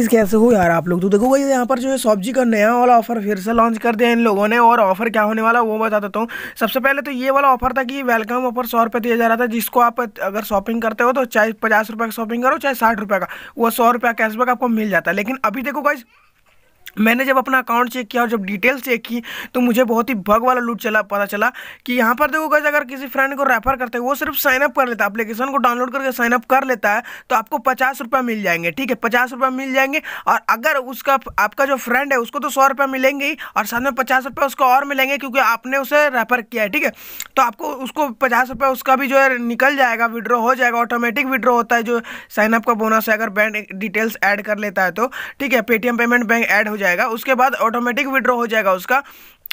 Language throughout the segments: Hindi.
गाइस कैसे हो यार आप लोग तो देखो भाई यहाँ पर जो है सब्जी का नया वाला ऑफर फिर से लॉन्च कर दिया इन लोगों ने और ऑफर क्या होने वाला वो बता देता हूँ सबसे पहले तो ये वाला ऑफर था कि वेलकम ऑफर सौ रुपये दिया जा रहा था जिसको आप अगर शॉपिंग करते हो तो चाहे पचास रुपये का शॉपिंग करो चाहे साठ रुपये का वो सौ रुपया कैशबैक आपको मिल जाता है लेकिन अभी देखो गाइज़ मैंने जब अपना अकाउंट चेक किया और जब डिटेल चेक की तो मुझे बहुत ही भग वाला लूट चला पता चला कि यहाँ पर देखो गज अगर किसी फ्रेंड को रेफर करते हैं वो सिर्फ साइनअप कर लेता है अपलीकेशन को डाउनलोड करके साइनअप कर लेता है तो आपको पचास रुपये मिल जाएंगे ठीक है पचास रुपये मिल जाएंगे और अगर उसका आपका जो फ्रेंड है उसको तो सौ रुपये मिलेंगे ही और साथ में पचास रुपये उसको और मिलेंगे क्योंकि आपने उसे रेफर किया है ठीक है तो आपको उसको पचास रुपये उसका भी जो है निकल जाएगा विड्रॉ हो जाएगा ऑटोमेटिक विड्रॉ होता है जो साइनअप का बोनस है अगर बैंक डिटेल्स ऐड कर लेता है तो ठीक है पेटीएम पेमेंट बैंक ऐड हो जाएगा उसके बाद ऑटोमेटिक विड्रॉ हो जाएगा उसका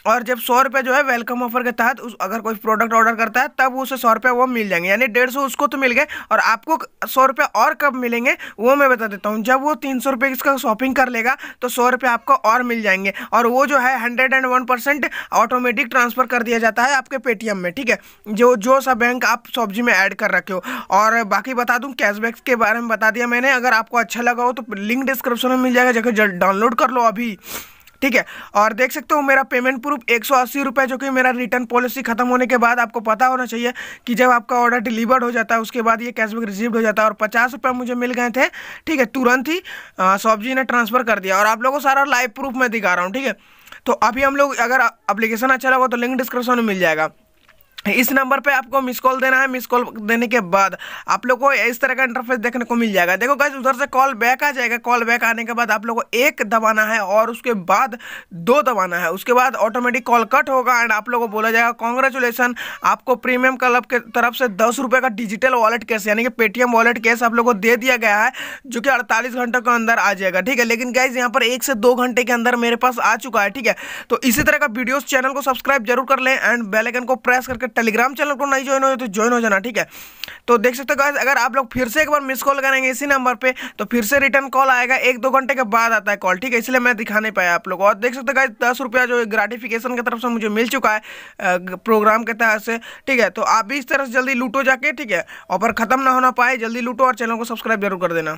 और जब सौ रुपये जो है वेलकम ऑफर के तहत उस अगर कोई प्रोडक्ट ऑर्डर करता है तब उसे सौ रुपये वो मिल जाएंगे यानी डेढ़ सौ उसको तो मिल गए और आपको सौ रुपये और कब मिलेंगे वो मैं बता देता हूँ जब वो तीन सौ रुपये इसका शॉपिंग कर लेगा तो सौ रुपये आपको और मिल जाएंगे और वो जो है hundred and one percent automatic transfer कर दिया जाता है आपके पेटीएम में ठीक है जो जो सा बैंक आप सब्जी में ऐड कर रखे हो और बाकी बता दूँ कैशबैक के बारे में बता दिया मैंने अगर आपको अच्छा लगा हो तो लिंक डिस्क्रिप्शन में मिल जाएगा जगह डाउनलोड कर लो अभी ठीक है और देख सकते हो मेरा पेमेंट प्रूफ एक सौ जो कि मेरा रिटर्न पॉलिसी खत्म होने के बाद आपको पता होना चाहिए कि जब आपका ऑर्डर डिलीवर्ड हो जाता है उसके बाद ये कैशबैक रिसीव्ड हो जाता है और पचास रुपये मुझे मिल गए थे ठीक है तुरंत ही जी ने ट्रांसफ़र कर दिया और आप लोगों को सारा लाइव प्रूफ मैं दिखा रहा हूँ ठीक है तो अभी हम लोग अगर अप्लीकेशन अच्छा लगा तो लिंक डिस्क्रिप्शन में मिल जाएगा इस नंबर पे आपको मिस कॉल देना है मिस कॉल देने के बाद आप लोग को इस तरह का इंटरफेस देखने को मिल जाएगा देखो गैस उधर से कॉल बैक आ जाएगा कॉल बैक आने के बाद आप लोग को एक दबाना है और उसके बाद दो दबाना है उसके बाद ऑटोमेटिक कॉल कट होगा एंड आप लोग को बोला जाएगा कॉन्ग्रेचुलेसन आपको प्रीमियम क्लब के तरफ से दस रुपये का डिजिटल वॉलेट कैश यानी कि पेटीएम वॉलेट कैश आप लोग को दे दिया गया है जो कि अड़तालीस घंटों के अंदर आ जाएगा ठीक है लेकिन गैस यहाँ पर एक से दो घंटे के अंदर मेरे पास आ चुका है ठीक है तो इसी तरह का वीडियोज चैनल को सब्सक्राइब जरूर कर लें एंड बेलाइकन को प्रेस करके टेलीग्राम चैनल को नहीं ज्वाइन हो तो ज्वाइन हो जाना ठीक है तो देख सकते हो गाइस अगर आप लोग फिर से एक बार मिस कॉल करेंगे इसी नंबर पर तो फिर से रिटर्न कॉल आएगा एक दो घंटे के बाद आता है कॉल ठीक है इसलिए मैं दिखा नहीं पाया आप लोग और देख सकते हो गाइस दस रुपया जो ग्रेटिफिकेशन की तरफ से मुझे मिल चुका है प्रोग्राम के तहत से ठीक है तो आप भी इस तरह से जल्दी लूटो जाके ठीक है ऑफर ख़त्म ना होना पाए जल्दी लूटो और चैनल को सब्सक्राइब जरूर कर देना